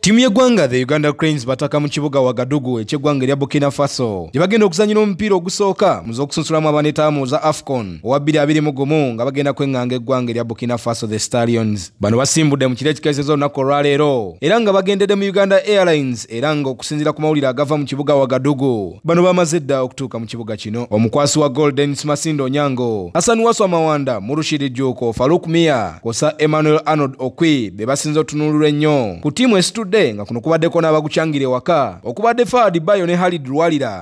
ttiimu y'eggwanga the uganda cranes bataka mu kibuga wagadugu ekyeggwanga erya burkina faso gye bagenda okuzanyira omupiira ogusooka mu z'okusunsulamu abanetaamu za afcon owa 2021 nga bagenda kwenganga eggwanga erya burkina faso the stallions bano basimbudde mu kiro ekikeseza olunaku olwaleero era nga bagendedde mu uganda airlines era nga okusinziira ku mawulire agava mu kibuga wagadugu bano bamaze edda okutuuka mu kibuga kino omukwasi wa Golden denis masindo onyango hasan waswa mawanda murushiri juko faruk mia kosa emmanuel arnold okwi be basinze otunuulirwa ennyo ku timu nga kuno kubaddeko n'abakukyangira waka okubadde faadi bayo ne halid lwalira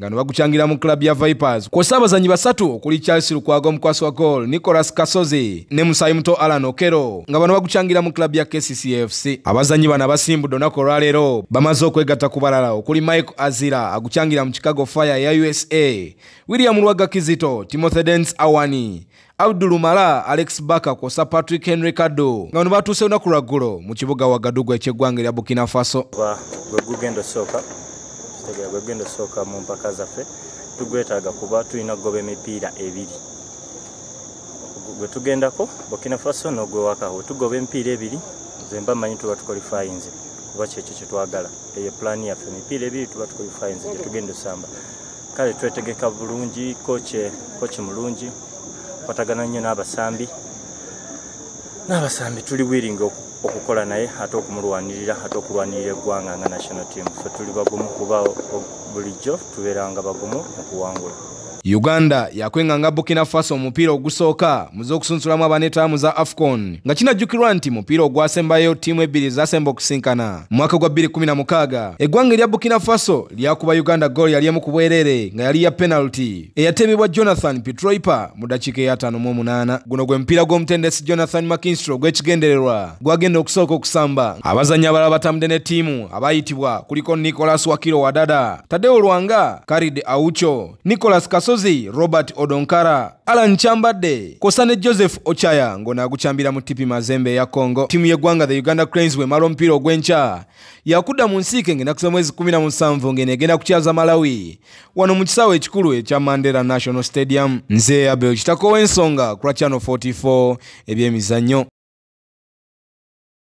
ngano bakuchangira mu club ya vipers saba zanyi basatu okuli charles lukwago omukwasi wa goal nicolas kasozi ne musayi muto alan okero nga bano mu club ya kccfc abazanyi bano abasimbudde olunaku olwaleero bamaze okwegatta ku balala okuli mike azira akuchangira mu chicago fire ya usa william lwaga kizito timothy dens awani abdul mala alex baka kosa patrick henry kado nga bano batuuse olunaku lwaggulo mu kibuga wagadugu ekyeggwanga erya burkina faso gwe gugenda osooka tegera gwegenda sooka mu mpaka zaffe tugwetaaga kuba tulina goba emipiira ebiri gwe tugendako burkina faso nogwe wakawe tugoba emipiira ebiri zemba manyi tuba tukolifayinze kuba kyekyo kyetwagala eyo pulaani yaffe emipiira ebiri tuba tukolifayinze gyetugenda osamba kale twetegeka bulungi koki mulungi kwatagana nnyo n'abasambi n'abasambi tuli bwiringa oku okukola naye ate okumulwanirira ate okulwanirira eggwanga nga national team fe tuli bagumu kuba bulijjo tubeera nga bagumu okuwangula uganda yakwenga nga burkina faso omupiira ogusooka muzokusunsulamu abanetaamu za afcon nga kinajjukirwa nti mupiira ogwasembayo ttiimu ebbiri zasemba okusinkana mu mwaka gwa 216 eggwanga erya burkina faso lyakuba uganda gol yalyemu ku bwerere nga yali ya penalty eyatemebwa jonathan petroiper mu dakiika eya 58 guno gwe mupiira gw'omutendesi jonathan mckinstr ogw'ekigendererwa gwagenda okusooka okusamba abazannyi abalala batambude ne ttiimu abayitibwa kuliko nicolas wakiro wadada taddewo lwanga karid aucho nicolas kaso musozi robert odonkara alan kyambadde kosa ne joseph ochaya ng'onagukyambira mu tipi mazembe eya congo ttiimu y'eggwanga the uganda cranes wemala omupiira ogw'enkya yakudda mu nsiike ng'enaku z'omwezi 17 ng'enegenda kukyaza malawi wano mu kisaawo ekikulu ekya mandera national stadium nze abel kitako w'ensonga kulwa channel 44 ebyemizannyo